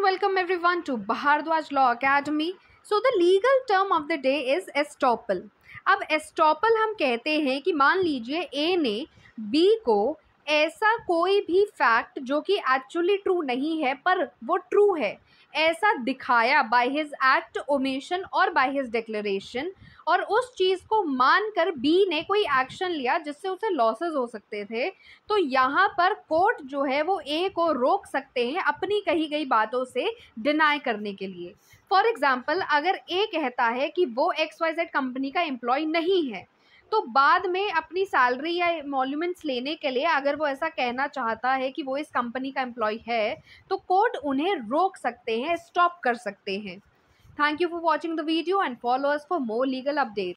and welcome everyone to Bhardwaj law academy so the legal term of the day is estoppel अब estoppel हम कहते हैं कि मान लीजिए ए ने बी को ऐसा कोई भी फैक्ट जो कि एक्चुअली ट्रू नहीं है पर वो ट्रू है ऐसा दिखाया बाय हिज एक्ट ओमेशन और बाय हिज डिक्लेरेशन और उस चीज़ को मानकर बी ने कोई एक्शन लिया जिससे उसे लॉसेस हो सकते थे तो यहाँ पर कोर्ट जो है वो ए को रोक सकते हैं अपनी कही गई बातों से डिनाई करने के लिए फॉर एग्ज़ाम्पल अगर ए कहता है कि वो एक्स वाई जेड कंपनी का एम्प्लॉय नहीं है तो बाद में अपनी सैलरी या मॉल्यूमेंट्स लेने के लिए अगर वो ऐसा कहना चाहता है कि वो इस कंपनी का एम्प्लॉय है तो कोर्ट उन्हें रोक सकते हैं स्टॉप कर सकते हैं thank you for watching the video and follow us for more legal update